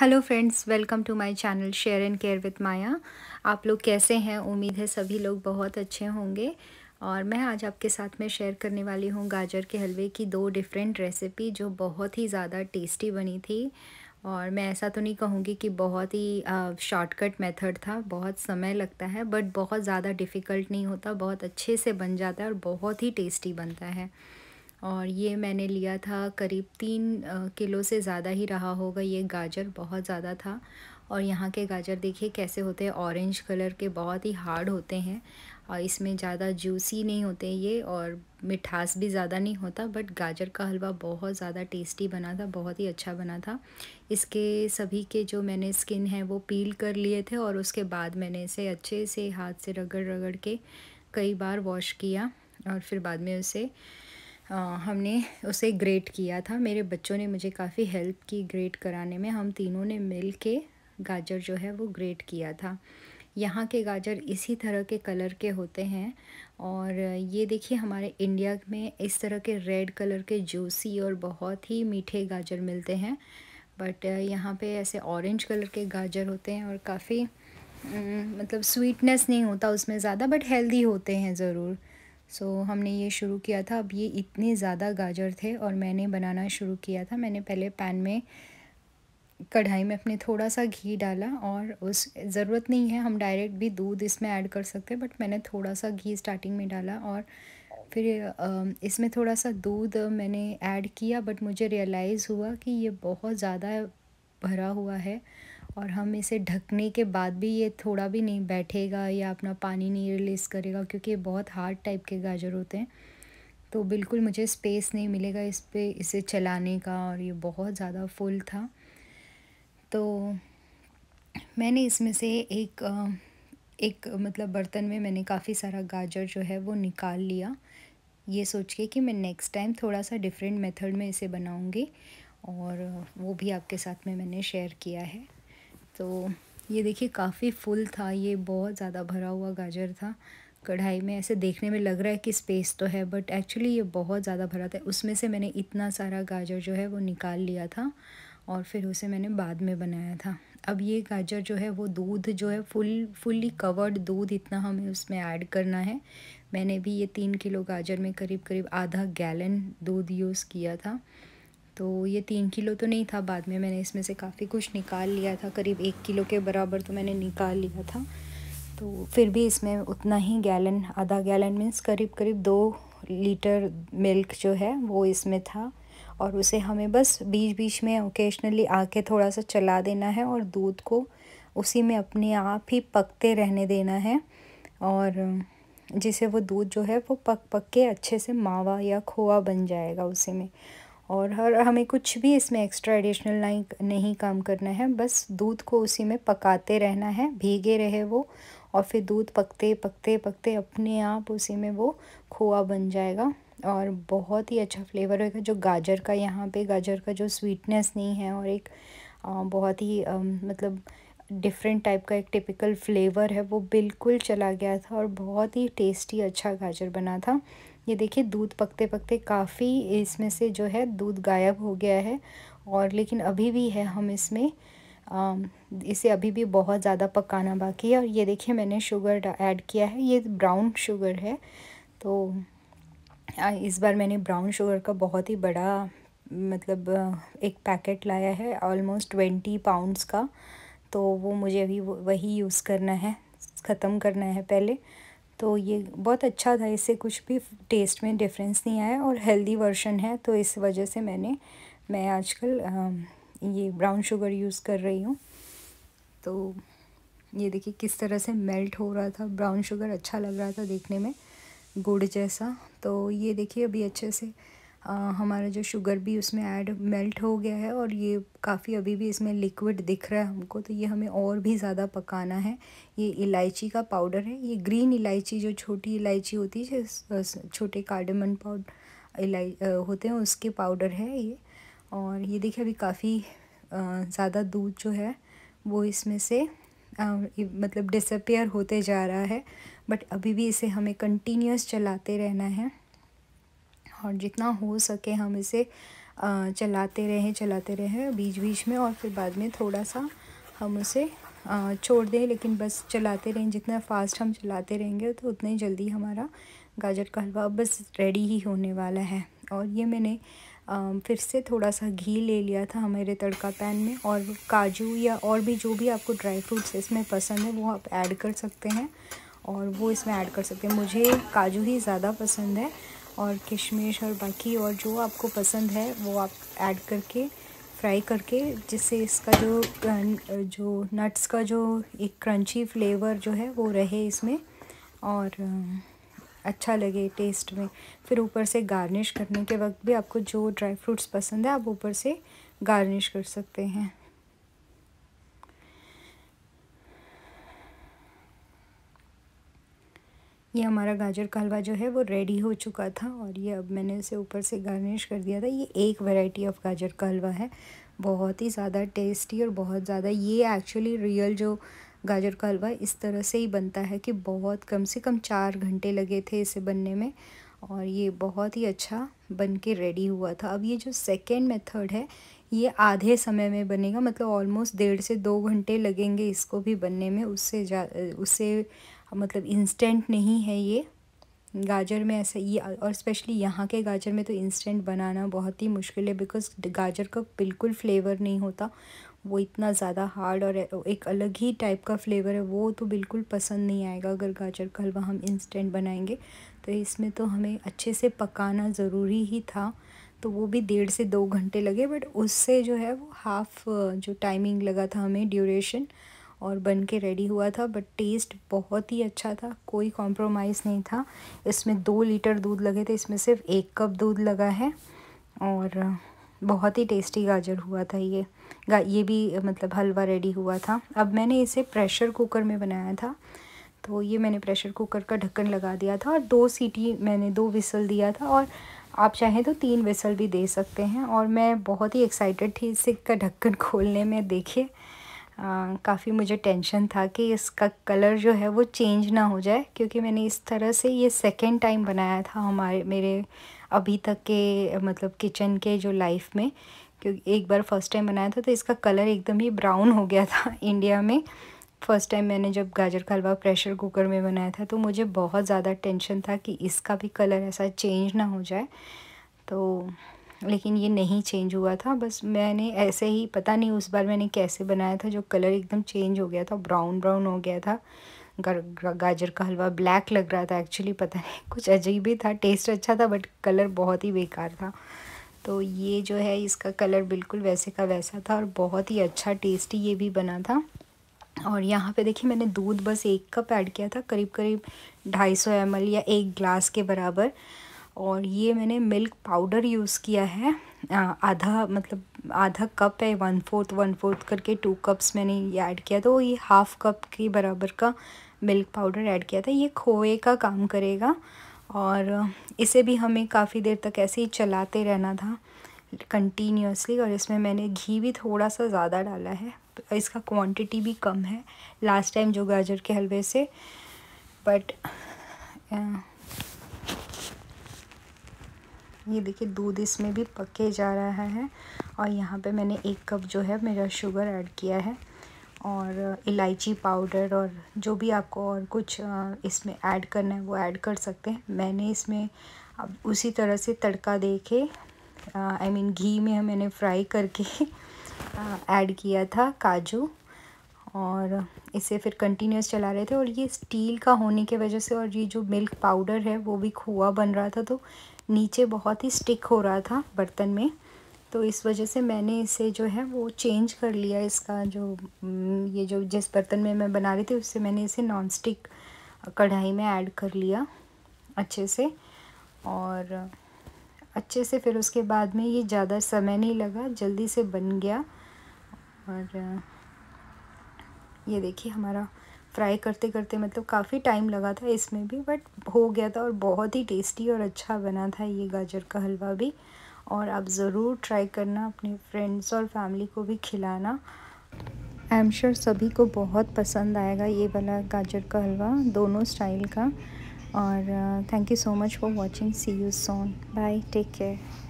hello friends welcome to my channel share and care with Maya आप लोग कैसे हैं उम्मीद है सभी लोग बहुत अच्छे होंगे और मैं आज आपके साथ में शेयर करने वाली हूँ गाजर के हलवे की दो डिफरेंट रेसिपी जो बहुत ही ज़्यादा टेस्टी बनी थी और मैं ऐसा तो नहीं कहूँगी कि बहुत ही शॉर्टकट मेथड था बहुत समय लगता है बट बहुत ज़्यादा डिफ़िकल्ट नहीं होता बहुत अच्छे से बन जाता है और बहुत ही टेस्टी बनता है और ये मैंने लिया था करीब तीन किलो से ज़्यादा ही रहा होगा ये गाजर बहुत ज़्यादा था और यहाँ के गाजर देखिए कैसे होते हैं ऑरेंज कलर के बहुत ही हार्ड होते हैं और इसमें ज़्यादा जूसी नहीं होते ये और मिठास भी ज़्यादा नहीं होता बट गाजर का हलवा बहुत ज़्यादा टेस्टी बना था बहुत ही अच्छा बना था इसके सभी के जो मैंने स्किन है वो पील कर लिए थे और उसके बाद मैंने इसे अच्छे से हाथ से रगड़ रगड़ के कई बार वॉश किया और फिर बाद में उसे हमने उसे ग्रेट किया था मेरे बच्चों ने मुझे काफ़ी हेल्प की ग्रेट कराने में हम तीनों ने मिल के गाजर जो है वो ग्रेट किया था यहाँ के गाजर इसी तरह के कलर के होते हैं और ये देखिए हमारे इंडिया में इस तरह के रेड कलर के जूसी और बहुत ही मीठे गाजर मिलते हैं बट यहाँ पे ऐसे ऑरेंज कलर के गाजर होते हैं और काफ़ी मतलब स्वीटनेस नहीं होता उसमें ज़्यादा बट हेल्दी होते हैं ज़रूर सो so, हमने ये शुरू किया था अब ये इतने ज़्यादा गाजर थे और मैंने बनाना शुरू किया था मैंने पहले पैन में कढ़ाई में अपने थोड़ा सा घी डाला और उस ज़रूरत नहीं है हम डायरेक्ट भी दूध इसमें ऐड कर सकते हैं बट मैंने थोड़ा सा घी स्टार्टिंग में डाला और फिर इसमें थोड़ा सा दूध मैंने ऐड किया बट मुझे रियलाइज़ हुआ कि ये बहुत ज़्यादा भरा हुआ है और हम इसे ढकने के बाद भी ये थोड़ा भी नहीं बैठेगा या अपना पानी नहीं रिलीज़ करेगा क्योंकि ये बहुत हार्ड टाइप के गाजर होते हैं तो बिल्कुल मुझे स्पेस नहीं मिलेगा इस पर इसे चलाने का और ये बहुत ज़्यादा फुल था तो मैंने इसमें से एक एक मतलब बर्तन में मैंने काफ़ी सारा गाजर जो है वो निकाल लिया ये सोच के कि मैं नेक्स्ट टाइम थोड़ा सा डिफरेंट मेथड में इसे बनाऊंगी और वो भी आपके साथ में मैंने शेयर किया है तो ये देखिए काफ़ी फुल था ये बहुत ज़्यादा भरा हुआ गाजर था कढ़ाई में ऐसे देखने में लग रहा है कि स्पेस तो है बट एक्चुअली ये बहुत ज़्यादा भरा था उसमें से मैंने इतना सारा गाजर जो है वो निकाल लिया था और फिर उसे मैंने बाद में बनाया था अब ये गाजर जो है वो दूध जो है फुल फुल्ली कवर्ड दूध इतना हमें उसमें ऐड करना है मैंने भी ये तीन किलो गाजर में करीब करीब आधा गैलन दूध यूज़ किया था तो ये तीन किलो तो नहीं था बाद में मैंने इसमें से काफ़ी कुछ निकाल लिया था करीब एक किलो के बराबर तो मैंने निकाल लिया था तो फिर भी इसमें उतना ही गैलन आधा गैलन मीन्स करीब करीब दो लीटर मिल्क जो है वो इसमें था और उसे हमें बस बीच बीच में ओकेशनली आके थोड़ा सा चला देना है और दूध को उसी में अपने आप ही पकते रहने देना है और जिसे वो दूध जो है वो पक पक के अच्छे से मावा या खोआ बन जाएगा उसी में और हर हमें कुछ भी इसमें एक्स्ट्रा एडिशनल नहीं नहीं काम करना है बस दूध को उसी में पकाते रहना है भीगे रहे वो और फिर दूध पकते पकते पकते अपने आप उसी में वो खोआ बन जाएगा और बहुत ही अच्छा फ्लेवर होगा जो गाजर का यहाँ पे गाजर का जो स्वीटनेस नहीं है और एक बहुत ही मतलब डिफरेंट टाइप का एक टिपिकल फ्लेवर है वो बिल्कुल चला गया था और बहुत ही टेस्टी अच्छा गाजर बना था ये देखिए दूध पकते पकते काफ़ी इसमें से जो है दूध गायब हो गया है और लेकिन अभी भी है हम इसमें आ, इसे अभी भी बहुत ज़्यादा पकाना बाकी है और ये देखिए मैंने शुगर ऐड किया है ये ब्राउन शुगर है तो इस बार मैंने ब्राउन शुगर का बहुत ही बड़ा मतलब एक पैकेट लाया है ऑलमोस्ट ट्वेंटी पाउंड्स का तो वो मुझे अभी वही यूज़ करना है ख़त्म करना है पहले तो ये बहुत अच्छा था इससे कुछ भी टेस्ट में डिफरेंस नहीं आया और हेल्दी वर्शन है तो इस वजह से मैंने मैं आजकल ये ब्राउन शुगर यूज़ कर रही हूँ तो ये देखिए किस तरह से मेल्ट हो रहा था ब्राउन शुगर अच्छा लग रहा था देखने में गुड़ जैसा तो ये देखिए अभी अच्छे से हमारा जो शुगर भी उसमें ऐड मेल्ट हो गया है और ये काफ़ी अभी भी इसमें लिक्विड दिख रहा है हमको तो ये हमें और भी ज़्यादा पकाना है ये इलायची का पाउडर है ये ग्रीन इलायची जो छोटी इलायची होती है छोटे कार्डमन पाउडर इलाय होते हैं उसके पाउडर है ये और ये देखिए अभी काफ़ी ज़्यादा दूध जो है वो इसमें से आ, मतलब डिसअपेयर होते जा रहा है बट अभी भी इसे हमें कंटिन्यूस चलाते रहना है और जितना हो सके हम इसे चलाते रहें चलाते रहें बीच बीच में और फिर बाद में थोड़ा सा हम उसे छोड़ दें लेकिन बस चलाते रहें जितना फास्ट हम चलाते रहेंगे तो उतना ही जल्दी हमारा गाजर का हलवा बस रेडी ही होने वाला है और ये मैंने फिर से थोड़ा सा घी ले लिया था हमारे तड़का पैन में और काजू या और भी जो भी आपको ड्राई फ्रूट्स इसमें पसंद है वो आप ऐड कर सकते हैं और वो इसमें ऐड कर सकते हैं मुझे काजू ही ज़्यादा पसंद है और किशमिश और बाकी और जो आपको पसंद है वो आप ऐड करके फ्राई करके जिससे इसका जो जो नट्स का जो एक क्रंची फ्लेवर जो है वो रहे इसमें और अच्छा लगे टेस्ट में फिर ऊपर से गार्निश करने के वक्त भी आपको जो ड्राई फ्रूट्स पसंद है आप ऊपर से गार्निश कर सकते हैं ये हमारा गाजर का हलवा जो है वो रेडी हो चुका था और ये अब मैंने इसे ऊपर से गार्निश कर दिया था ये एक वैरायटी ऑफ गाजर का हलवा है बहुत ही ज़्यादा टेस्टी और बहुत ज़्यादा ये एक्चुअली रियल जो गाजर का हलवा इस तरह से ही बनता है कि बहुत कम से कम चार घंटे लगे थे इसे बनने में और ये बहुत ही अच्छा बन के रेडी हुआ था अब ये जो सेकेंड मेथड है ये आधे समय में बनेगा मतलब ऑलमोस्ट डेढ़ से दो घंटे लगेंगे इसको भी बनने में उससे जा उससे मतलब इंस्टेंट नहीं है ये गाजर में ऐसा ये और स्पेशली यहाँ के गाजर में तो इंस्टेंट बनाना बहुत ही मुश्किल है बिकॉज गाजर का बिल्कुल फ्लेवर नहीं होता वो इतना ज़्यादा हार्ड और एक अलग ही टाइप का फ्लेवर है वो तो बिल्कुल पसंद नहीं आएगा अगर गाजर का हलवा हम इंस्टेंट बनाएंगे तो इसमें तो हमें अच्छे से पकाना ज़रूरी ही था तो वो भी डेढ़ से दो घंटे लगे बट उससे जो है वो हाफ़ जो टाइमिंग लगा था हमें ड्यूरेशन और बन के रेडी हुआ था बट टेस्ट बहुत ही अच्छा था कोई कॉम्प्रोमाइज़ नहीं था इसमें दो लीटर दूध लगे थे इसमें सिर्फ एक कप दूध लगा है और बहुत ही टेस्टी गाजर हुआ था ये गा ये भी मतलब हलवा रेडी हुआ था अब मैंने इसे प्रेशर कुकर में बनाया था तो ये मैंने प्रेशर कुकर का ढक्कन लगा दिया था और दो सीटी मैंने दो विसल दिया था और आप चाहें तो तीन विसल भी दे सकते हैं और मैं बहुत ही एक्साइटेड थी इसे का ढक्कन खोलने में देखिए काफ़ी मुझे टेंशन था कि इसका कलर जो है वो चेंज ना हो जाए क्योंकि मैंने इस तरह से ये सेकेंड टाइम बनाया था हमारे मेरे अभी तक के मतलब किचन के जो लाइफ में क्योंकि एक बार फर्स्ट टाइम बनाया था तो इसका कलर एकदम ही ब्राउन हो गया था इंडिया में फ़र्स्ट टाइम मैंने जब गाजर का हलवा प्रेशर कुकर में बनाया था तो मुझे बहुत ज़्यादा टेंशन था कि इसका भी कलर ऐसा चेंज ना हो जाए तो लेकिन ये नहीं चेंज हुआ था बस मैंने ऐसे ही पता नहीं उस बार मैंने कैसे बनाया था जो कलर एकदम चेंज हो गया था ब्राउन ब्राउन हो गया था गाजर का हलवा ब्लैक लग रहा था एक्चुअली पता नहीं कुछ अजीब ही था टेस्ट अच्छा था बट कलर बहुत ही बेकार था तो ये जो है इसका कलर बिल्कुल वैसे का वैसा था और बहुत ही अच्छा टेस्टी ये भी बना था और यहाँ पे देखिए मैंने दूध बस एक कप ऐड किया था करीब करीब ढाई सौ एम या एक ग्लास के बराबर और ये मैंने मिल्क पाउडर यूज़ किया है आधा मतलब आधा कप है वन फोर्थ वन फोर्थ करके टू कप्स मैंने ये ऐड किया तो ये हाफ़ कप के बराबर का मिल्क पाउडर ऐड किया था ये खोए का काम करेगा और इसे भी हमें काफ़ी देर तक ऐसे ही चलाते रहना था कंटिन्यूसली और इसमें मैंने घी भी थोड़ा सा ज़्यादा डाला है इसका क्वांटिटी भी कम है लास्ट टाइम जो गाजर के हलवे से बट ये देखिए दूध इसमें भी पके जा रहा है और यहाँ पे मैंने एक कप जो है मेरा शुगर ऐड किया है और इलायची पाउडर और जो भी आपको और कुछ इसमें ऐड करना है वो ऐड कर सकते हैं मैंने इसमें अब उसी तरह से तड़का दे के आई मीन घी में मैंने फ्राई करके ऐड किया था काजू और इसे फिर कंटिन्यूस चला रहे थे और ये स्टील का होने के वजह से और ये जो मिल्क पाउडर है वो भी खोआ बन रहा था तो नीचे बहुत ही स्टिक हो रहा था बर्तन में तो इस वजह से मैंने इसे जो है वो चेंज कर लिया इसका जो हम्म, ये जो जिस बर्तन में मैं बना रही थी उससे मैंने इसे नॉन स्टिक कढ़ाई में ऐड कर लिया अच्छे से और अच्छे से फिर उसके बाद में ये ज़्यादा समय नहीं लगा जल्दी से बन गया और ये देखिए हमारा फ्राई करते करते मतलब काफ़ी टाइम लगा था इसमें भी बट हो गया था और बहुत ही टेस्टी और अच्छा बना था ये गाजर का हलवा भी और आप ज़रूर ट्राई करना अपने फ्रेंड्स और फैमिली को भी खिलाना आई एम श्योर सभी को बहुत पसंद आएगा ये वाला गाजर का हलवा दोनों स्टाइल का और thank you so much for watching see you soon bye take care